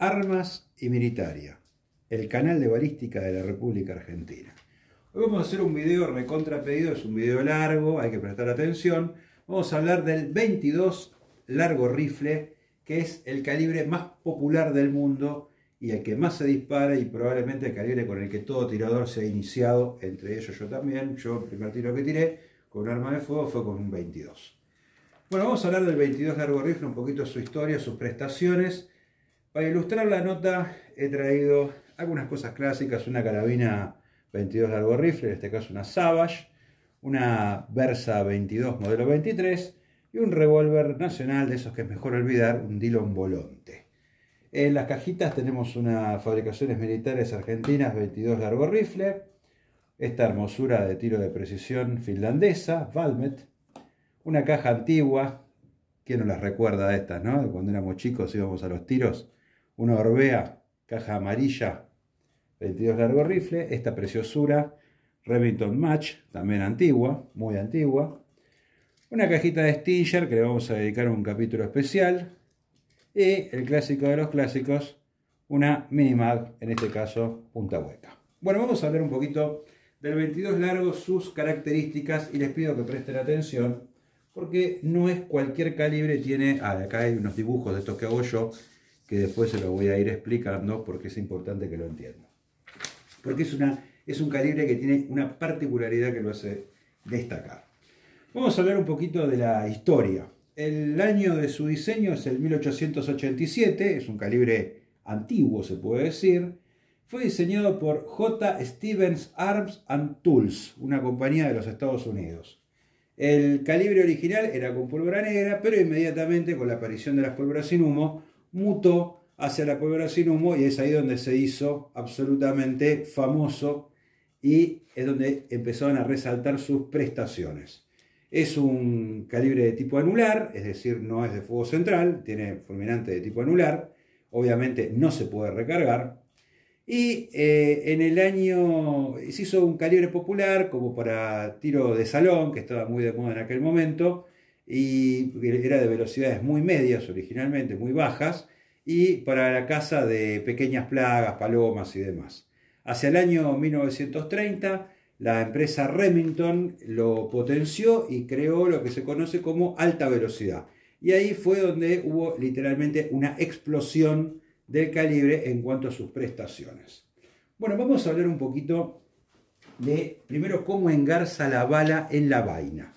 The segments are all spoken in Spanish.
Armas y Militaria, el canal de balística de la República Argentina. Hoy vamos a hacer un video recontra pedido, es un video largo, hay que prestar atención. Vamos a hablar del 22 largo rifle, que es el calibre más popular del mundo y el que más se dispara y probablemente el calibre con el que todo tirador se ha iniciado, entre ellos yo también. Yo el primer tiro que tiré con un arma de fuego fue con un 22. Bueno, vamos a hablar del 22 largo rifle, un poquito su historia, sus prestaciones para ilustrar la nota he traído algunas cosas clásicas, una carabina 22 largo rifle, en este caso una Savage, una Versa 22 modelo 23 y un revólver nacional de esos que es mejor olvidar, un Dillon Volonte. En las cajitas tenemos unas fabricaciones militares argentinas 22 largo rifle, esta hermosura de tiro de precisión finlandesa, Valmet, una caja antigua, ¿quién no las recuerda de estas, no? Cuando éramos chicos íbamos a los tiros una Orbea, caja amarilla, 22 largo rifle, esta preciosura, Remington Match, también antigua, muy antigua. Una cajita de Stinger que le vamos a dedicar un capítulo especial. Y el clásico de los clásicos, una Minimag, en este caso punta hueca. Bueno, vamos a hablar un poquito del 22 largo, sus características y les pido que presten atención porque no es cualquier calibre, tiene, ah, acá hay unos dibujos de estos que hago yo, que después se lo voy a ir explicando porque es importante que lo entiendan. Porque es, es un calibre que tiene una particularidad que lo hace destacar. Vamos a hablar un poquito de la historia. El año de su diseño es el 1887, es un calibre antiguo se puede decir. Fue diseñado por J. Stevens Arms and Tools, una compañía de los Estados Unidos. El calibre original era con pólvora negra, pero inmediatamente con la aparición de las pólvoras sin humo mutó hacia la pólvora sin humo y es ahí donde se hizo absolutamente famoso y es donde empezaron a resaltar sus prestaciones. Es un calibre de tipo anular, es decir, no es de fuego central, tiene fulminante de tipo anular, obviamente no se puede recargar. Y eh, en el año se hizo un calibre popular como para tiro de salón, que estaba muy de moda en aquel momento, y era de velocidades muy medias originalmente, muy bajas, y para la caza de pequeñas plagas, palomas y demás. Hacia el año 1930, la empresa Remington lo potenció y creó lo que se conoce como alta velocidad. Y ahí fue donde hubo literalmente una explosión del calibre en cuanto a sus prestaciones. Bueno, vamos a hablar un poquito de primero cómo engarza la bala en la vaina.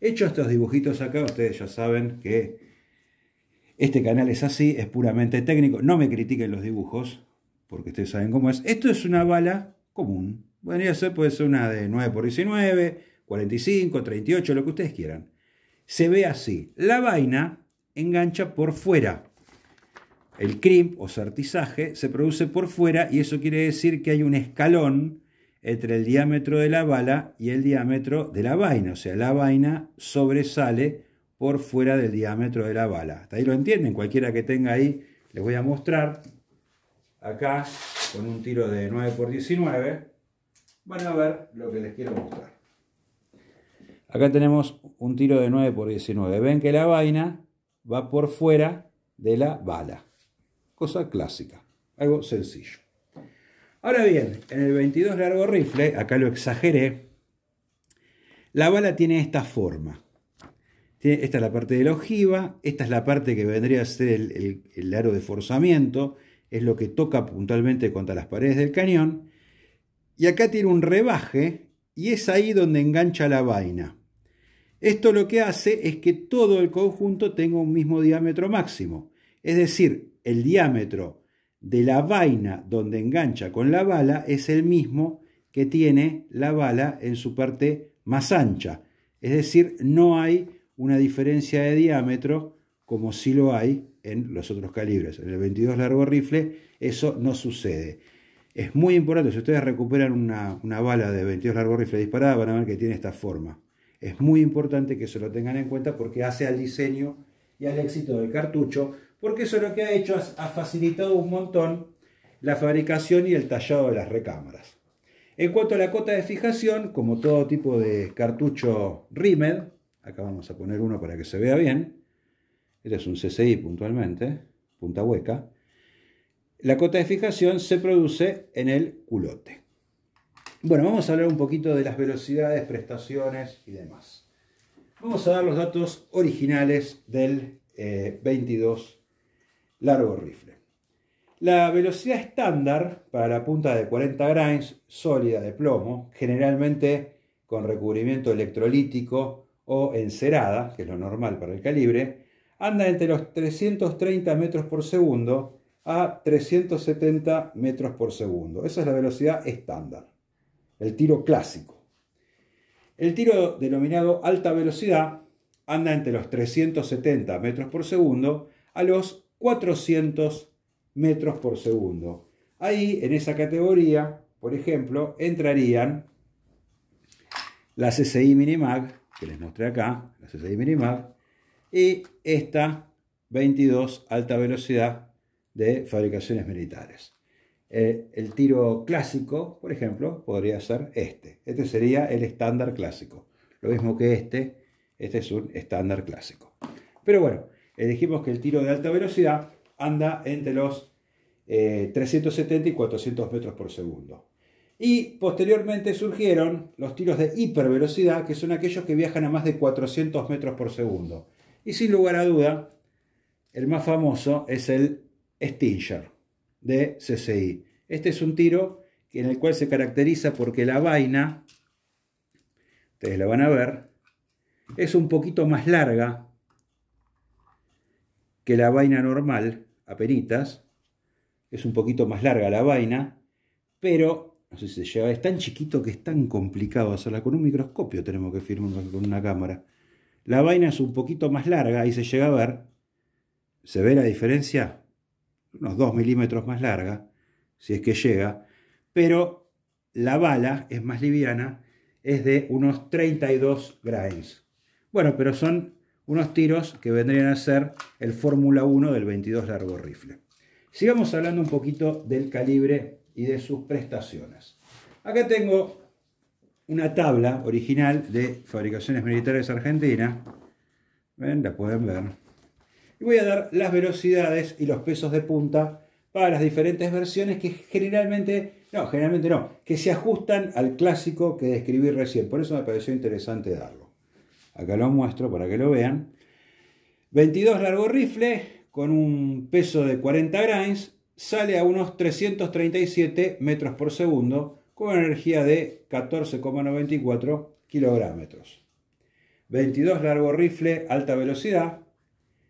Hecho estos dibujitos acá, ustedes ya saben que este canal es así, es puramente técnico. No me critiquen los dibujos, porque ustedes saben cómo es. Esto es una bala común. Podría ser, puede ser una de 9x19, 45, 38, lo que ustedes quieran. Se ve así. La vaina engancha por fuera. El crimp o sartizaje se produce por fuera y eso quiere decir que hay un escalón entre el diámetro de la bala y el diámetro de la vaina. O sea, la vaina sobresale por fuera del diámetro de la bala. Hasta ahí lo entienden. Cualquiera que tenga ahí, les voy a mostrar. Acá, con un tiro de 9x19, van a ver lo que les quiero mostrar. Acá tenemos un tiro de 9x19. Ven que la vaina va por fuera de la bala. Cosa clásica. Algo sencillo. Ahora bien, en el 22 largo rifle, acá lo exageré, la bala tiene esta forma. Esta es la parte de la ojiva, esta es la parte que vendría a ser el, aro de forzamiento, es lo que toca puntualmente contra las paredes del cañón. Y acá tiene un rebaje y es ahí donde engancha la vaina. Esto lo que hace es que todo el conjunto tenga un mismo diámetro máximo. Es decir, el diámetro de la vaina donde engancha con la bala es el mismo que tiene la bala en su parte más ancha. Es decir, no hay una diferencia de diámetro como si lo hay en los otros calibres. En el 22 largo rifle eso no sucede. Es muy importante, si ustedes recuperan una, bala de 22 largo rifle disparada van a ver que tiene esta forma. Es muy importante que se lo tengan en cuenta porque hace al diseño y al éxito del cartucho porque eso lo que ha hecho ha facilitado un montón la fabricación y el tallado de las recámaras. En cuanto a la cota de fijación, como todo tipo de cartucho Rimed, acá vamos a poner uno para que se vea bien, este es un CCI puntualmente, punta hueca, la cota de fijación se produce en el culote. Bueno, vamos a hablar un poquito de las velocidades, prestaciones y demás. Vamos a dar los datos originales del eh, 22 largo rifle. La velocidad estándar para la punta de 40 grains sólida de plomo, generalmente con recubrimiento electrolítico o encerada, que es lo normal para el calibre, anda entre los 330 metros por segundo a 370 metros por segundo. Esa es la velocidad estándar, el tiro clásico. El tiro denominado alta velocidad anda entre los 370 metros por segundo a los 400 metros por segundo. Ahí, en esa categoría, por ejemplo, entrarían la CCI Minimag, que les mostré acá, la CCI Minimag, y esta 22 alta velocidad de fabricaciones militares. Eh, el tiro clásico, por ejemplo, podría ser este. Este sería el estándar clásico. Lo mismo que este, este es un estándar clásico. Pero bueno, dijimos que el tiro de alta velocidad anda entre los 370 eh, y 400 metros por segundo. Y posteriormente surgieron los tiros de hipervelocidad, que son aquellos que viajan a más de 400 metros por segundo. Y sin lugar a duda, el más famoso es el Stinger de CCI. Este es un tiro en el cual se caracteriza porque la vaina, ustedes la van a ver, es un poquito más larga que la vaina normal, apenas es un poquito más larga la vaina, pero no sé si se lleva, es tan chiquito que es tan complicado hacerla, con un microscopio tenemos que firmar con una cámara. La vaina es un poquito más larga y se llega a ver, se ve la diferencia, unos 2 milímetros más larga, si es que llega, pero la bala es más liviana, es de unos 32 grains. Bueno, pero son unos tiros que vendrían a ser el Fórmula 1 del 22 largo rifle. Sigamos hablando un poquito del calibre y de sus prestaciones. Acá tengo una tabla original de fabricaciones militares argentinas. Ven, la pueden ver. Y voy a dar las velocidades y los pesos de punta para las diferentes versiones que generalmente, no, generalmente no, que se ajustan al clásico que describí recién. Por eso me pareció interesante darlo. Acá lo muestro para que lo vean. 22 largo rifle con un peso de 40 grains. Sale a unos 337 metros por segundo con energía de 14,94 kilogramos. 22 largo rifle alta velocidad,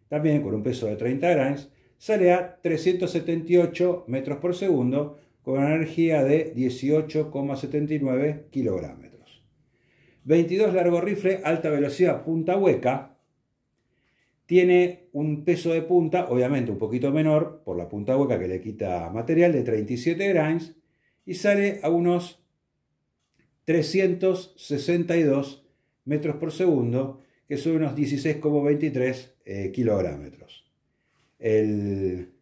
también con un peso de 30 grains sale a 378 metros por segundo con energía de 18,79 kilogramos. 22 largo rifle, alta velocidad, punta hueca. Tiene un peso de punta, obviamente un poquito menor, por la punta hueca que le quita material, de 37 grains Y sale a unos 362 metros por segundo, que son unos 16,23 eh, kilogramos. El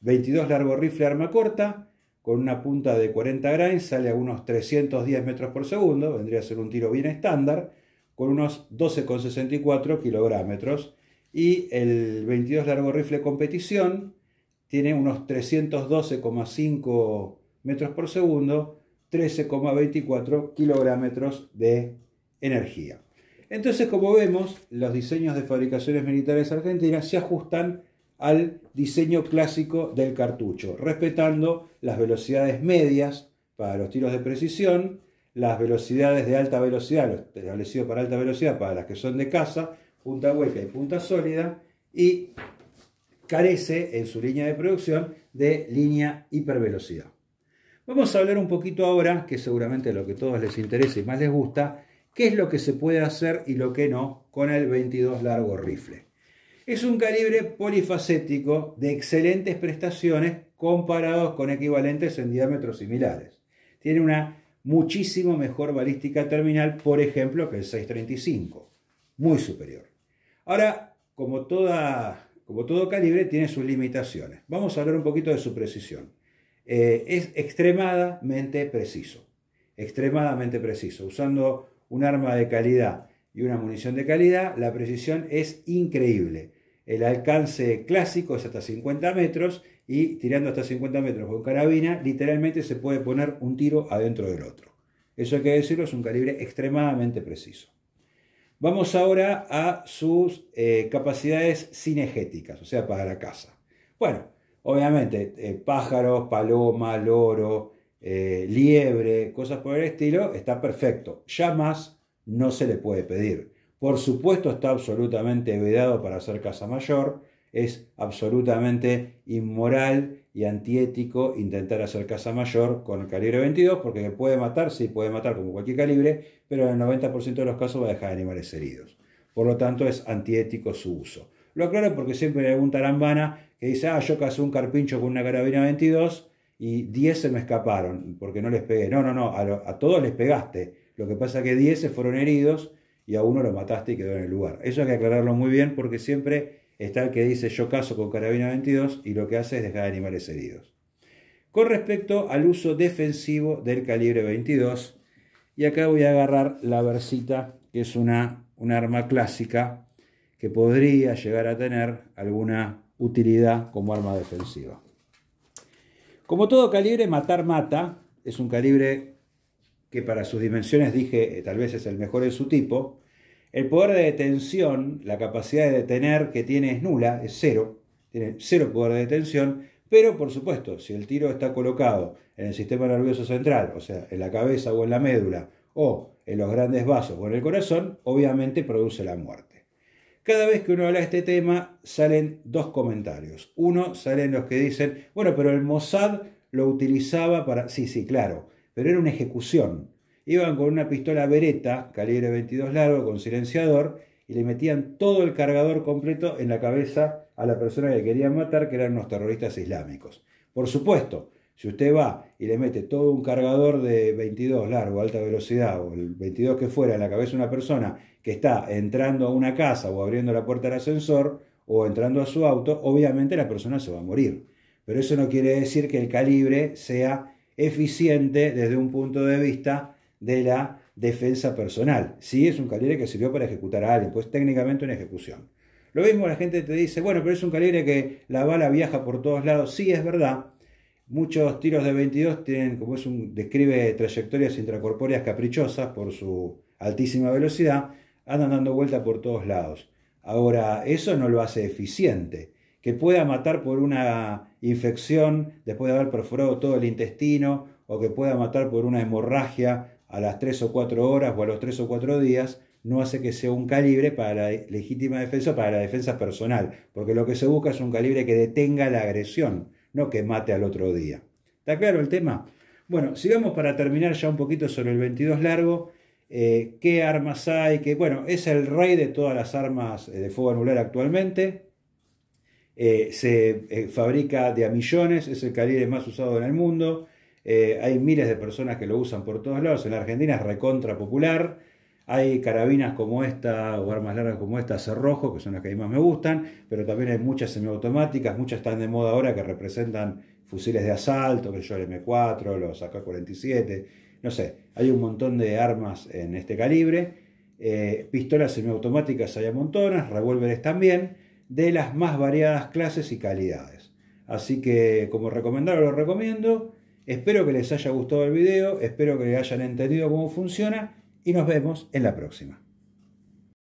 22 largo rifle arma corta, con una punta de 40 grains sale a unos 310 metros por segundo, vendría a ser un tiro bien estándar, con unos 12,64 kilogramos. Y el 22 largo rifle competición tiene unos 312,5 metros por segundo, 13,24 kilogramos de energía. Entonces, como vemos, los diseños de fabricaciones militares argentinas se ajustan al diseño clásico del cartucho, respetando las velocidades medias para los tiros de precisión, las velocidades de alta velocidad, lo establecido para alta velocidad para las que son de caza punta hueca y punta sólida, y carece en su línea de producción de línea hipervelocidad. Vamos a hablar un poquito ahora, que seguramente es lo que a todos les interesa y más les gusta, qué es lo que se puede hacer y lo que no con el 22 largo rifle. Es un calibre polifacético de excelentes prestaciones comparados con equivalentes en diámetros similares. Tiene una muchísimo mejor balística terminal, por ejemplo, que el 635, muy superior. Ahora, como, todo calibre, tiene sus limitaciones. Vamos a hablar un poquito de su precisión. Eh, es extremadamente preciso, extremadamente preciso. Usando un arma de calidad y una munición de calidad, la precisión es increíble. El alcance clásico es hasta 50 metros y tirando hasta 50 metros con carabina, literalmente se puede poner un tiro adentro del otro. Eso hay que decirlo, es un calibre extremadamente preciso. Vamos ahora a sus eh, capacidades cinegéticas, o sea, para la caza. Bueno, obviamente, eh, pájaros, paloma, loro, eh, liebre, cosas por el estilo, está perfecto. Ya más no se le puede pedir. Por supuesto está absolutamente vedado para hacer casa mayor, es absolutamente inmoral y antiético intentar hacer casa mayor con el calibre 22 porque puede matar, sí puede matar como cualquier calibre, pero en el 90% de los casos va a dejar animales heridos. Por lo tanto es antiético su uso. Lo aclaro porque siempre hay algún tarambana que dice, ah, yo cazé un carpincho con una carabina 22 y 10 se me escaparon porque no les pegué. No, no, no, a, a todos les pegaste. Lo que pasa es que 10 se fueron heridos y a uno lo mataste y quedó en el lugar. Eso hay que aclararlo muy bien porque siempre está el que dice yo caso con carabina 22 y lo que hace es dejar animales heridos. Con respecto al uso defensivo del calibre 22, y acá voy a agarrar la versita, que es una, un arma clásica que podría llegar a tener alguna utilidad como arma defensiva. Como todo calibre, matar mata, es un calibre que para sus dimensiones dije eh, tal vez es el mejor de su tipo, el poder de detención, la capacidad de detener que tiene es nula, es cero, tiene cero poder de detención, pero por supuesto, si el tiro está colocado en el sistema nervioso central, o sea, en la cabeza o en la médula, o en los grandes vasos o en el corazón, obviamente produce la muerte. Cada vez que uno habla de este tema salen dos comentarios. Uno salen los que dicen, bueno, pero el Mossad lo utilizaba para... Sí, sí, claro pero era una ejecución. Iban con una pistola Beretta, calibre 22 largo, con silenciador, y le metían todo el cargador completo en la cabeza a la persona que querían matar, que eran los terroristas islámicos. Por supuesto, si usted va y le mete todo un cargador de 22 largo, alta velocidad, o el 22 que fuera en la cabeza de una persona que está entrando a una casa o abriendo la puerta del ascensor o entrando a su auto, obviamente la persona se va a morir. Pero eso no quiere decir que el calibre sea eficiente desde un punto de vista de la defensa personal. si es un calibre que sirvió para ejecutar a alguien, pues técnicamente una ejecución. Lo mismo la gente te dice, bueno, pero es un calibre que la bala viaja por todos lados. Sí, es verdad. Muchos tiros de 22 tienen, como es un, describe trayectorias intracorpóreas caprichosas por su altísima velocidad, andan dando vuelta por todos lados. Ahora, eso no lo hace eficiente que pueda matar por una infección después de haber perforado todo el intestino o que pueda matar por una hemorragia a las 3 o 4 horas o a los 3 o 4 días, no hace que sea un calibre para la legítima defensa, para la defensa personal, porque lo que se busca es un calibre que detenga la agresión, no que mate al otro día. ¿Está claro el tema? Bueno, sigamos para terminar ya un poquito sobre el 22 largo. Eh, ¿Qué armas hay? Que, bueno, es el rey de todas las armas eh, de fuego anular actualmente. Eh, se eh, fabrica de a millones, es el calibre más usado en el mundo, eh, hay miles de personas que lo usan por todos lados, en la Argentina es recontra popular, hay carabinas como esta o armas largas como esta, cerrojo, que son las que a más me gustan, pero también hay muchas semiautomáticas, muchas están de moda ahora que representan fusiles de asalto, que yo el M4, los AK-47, no sé, hay un montón de armas en este calibre, pistolas semiautomáticas hay a revólveres también, de las más variadas clases y calidades. Así que como recomendado lo recomiendo. Espero que les haya gustado el video, espero que hayan entendido cómo funciona y nos vemos en la próxima.